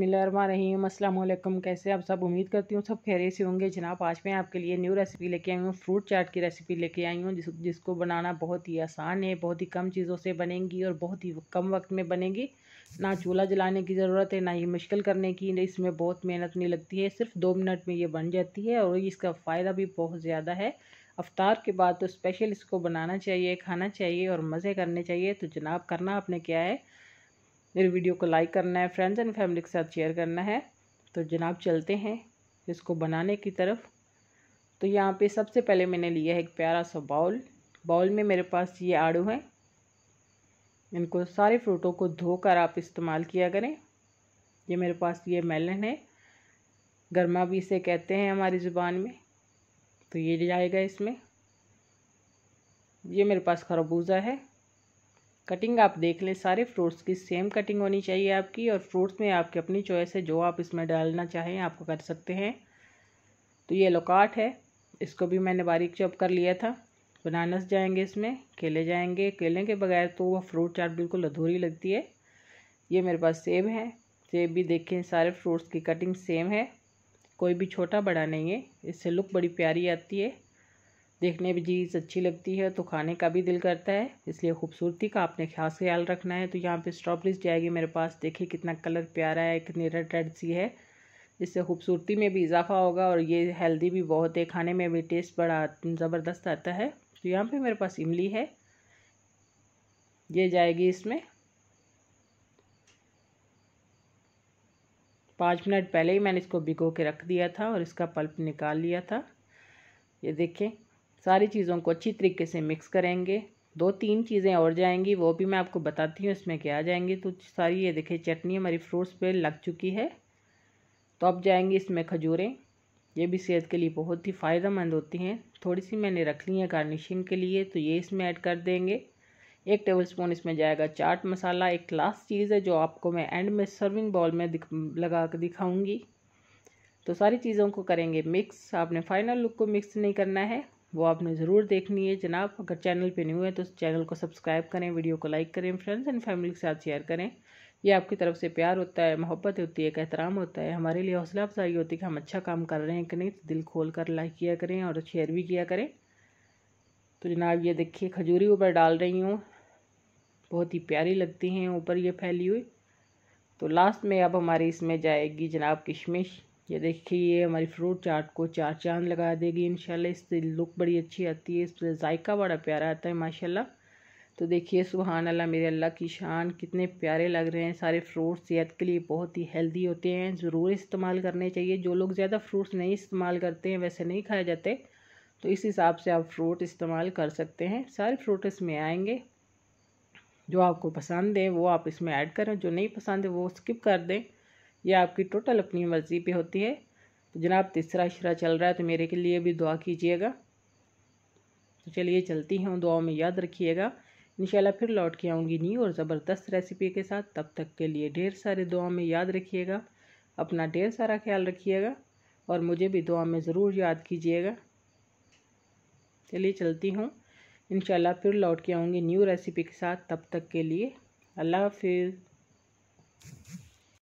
बसमिलीम अल्लाम कैसे आप सब उम्मीद करती हूँ सब खैरियत से होंगे जनाब आज मैं आपके लिए न्यू रेसिपी लेके आई हूँ फ्रूट चाट की रेसिपी लेके आई हूँ जिस, जिसको बनाना बहुत ही आसान है बहुत ही कम चीज़ों से बनेगी और बहुत ही कम वक्त में बनेगी ना चूल्हा जलाने की ज़रूरत है ना ही मुश्किल करने की इसमें बहुत मेहनत नहीं लगती है सिर्फ दो मिनट में ये बन जाती है और इसका फ़ायदा भी बहुत ज़्यादा है अफ्तार के बाद तो स्पेशल इसको बनाना चाहिए खाना चाहिए और मज़े करने चाहिए तो जनाब करना आपने क्या है मेरे वीडियो को लाइक करना है फ्रेंड्स एंड फैमिली के साथ शेयर करना है तो जनाब चलते हैं इसको बनाने की तरफ तो यहाँ पे सबसे पहले मैंने लिया है एक प्यारा सा बाउल बाउल में मेरे पास ये आड़ू हैं इनको सारे फ्रूटों को धोकर आप इस्तेमाल किया करें ये मेरे पास ये मेलन है गर्मा भी इसे कहते हैं हमारी ज़ुबान में तो ये जाएगा इसमें ये मेरे पास खरबूजा है कटिंग आप देख लें सारे फ्रूट्स की सेम कटिंग होनी चाहिए आपकी और फ्रूट्स में आपकी अपनी चॉइस है जो आप इसमें डालना चाहें आपको कर सकते हैं तो ये लोकाट है इसको भी मैंने बारीक चॉप कर लिया था बनानस जाएंगे इसमें केले जाएंगे केले के बगैर तो वह फ्रूट चाट बिल्कुल अधूरी लगती है ये मेरे पास सेब है सेब भी देखें सारे फ्रूट्स की कटिंग सेम है कोई भी छोटा बड़ा नहीं है इससे लुक बड़ी प्यारी आती है देखने में चीज़ अच्छी लगती है तो खाने का भी दिल करता है इसलिए खूबसूरती का आपने खास ख्याल रखना है तो यहाँ पे स्ट्रॉबेरीज जाएगी मेरे पास देखिए कितना कलर प्यारा है कितनी रेड रेड सी है इससे खूबसूरती में भी इजाफा होगा और ये हेल्दी भी बहुत है खाने में भी टेस्ट बड़ा ज़बरदस्त आता है तो यहाँ पर मेरे पास इमली है ये जाएगी इसमें पाँच मिनट पहले ही मैंने इसको भिगो के रख दिया था और इसका पल्प निकाल लिया था ये देखें सारी चीज़ों को अच्छी तरीके से मिक्स करेंगे दो तीन चीज़ें और जाएंगी वो भी मैं आपको बताती हूँ इसमें क्या जाएंगी तो सारी ये देखिए चटनी हमारी फ्रूट्स पे लग चुकी है तो अब जाएंगी इसमें खजूरें ये भी सेहत के लिए बहुत ही फ़ायदेमंद होती हैं थोड़ी सी मैंने रख ली है गार्निशिंग के लिए तो ये इसमें ऐड कर देंगे एक टेबल स्पून इसमें जाएगा चाट मसाला एक लास्ट चीज़ है जो आपको मैं एंड में सर्विंग बॉल में दिख, लगा कर दिखाऊँगी तो सारी चीज़ों को करेंगे मिक्स आपने फाइनल लुक को मिक्स नहीं करना है वो आपने ज़रूर देखनी है जनाब अगर चैनल पे न्यू है तो चैनल को सब्सक्राइब करें वीडियो को लाइक करें फ्रेंड्स एंड फैमिली के साथ शेयर करें ये आपकी तरफ से प्यार होता है मोहब्बत होती है एक एहतराम होता है हमारे लिए हौसला अफजाई होती है कि हम अच्छा काम कर रहे हैं कि नहीं तो दिल खोल कर लाइक किया करें और शेयर भी किया करें तो जनाब ये देखिए खजूरी ऊपर डाल रही हूँ बहुत ही प्यारी लगती हैं ऊपर ये फैली हुई तो लास्ट में अब हमारी इसमें जाएगी जनाब किशमिश ये देखिए ये हमारी फ्रूट चाट को चार चांद लगा देगी इनशाला इससे लुक बड़ी अच्छी आती है इससे जायका बड़ा प्यारा आता है माशाल्लाह तो देखिए सुबहान अल्लाह मेरे अल्लाह की शान कितने प्यारे लग रहे हैं सारे फ्रूट सेहत के लिए बहुत ही हेल्दी होते हैं ज़रूर इस्तेमाल करने चाहिए जो लोग ज़्यादा फ्रूट्स नहीं इस्तेमाल करते हैं वैसे नहीं खाए जाते तो इस हिसाब से आप फ्रूट इस्तेमाल कर सकते हैं सारे फ्रूट इसमें आएंगे जो आपको पसंद है वो आप इसमें ऐड करें जो नहीं पसंद है वो स्किप कर दें यह आपकी टोटल अपनी मर्ज़ी पे होती है तो जनाब तीसरा इशरा चल रहा है तो मेरे के लिए भी दुआ कीजिएगा तो चलिए चलती हूँ दुआओं में याद रखिएगा इन फिर लौट के आऊँगी न्यू और ज़बरदस्त रेसिपी के साथ तब तक के लिए ढेर सारे दुआ में याद रखिएगा अपना ढेर सारा ख्याल रखिएगा और मुझे भी दुआ में ज़रूर याद कीजिएगा चलिए चलती हूँ इन फिर लौट के आऊँगी न्यू रेसिपी के साथ तब तक के लिए अल्लाह हाफिज़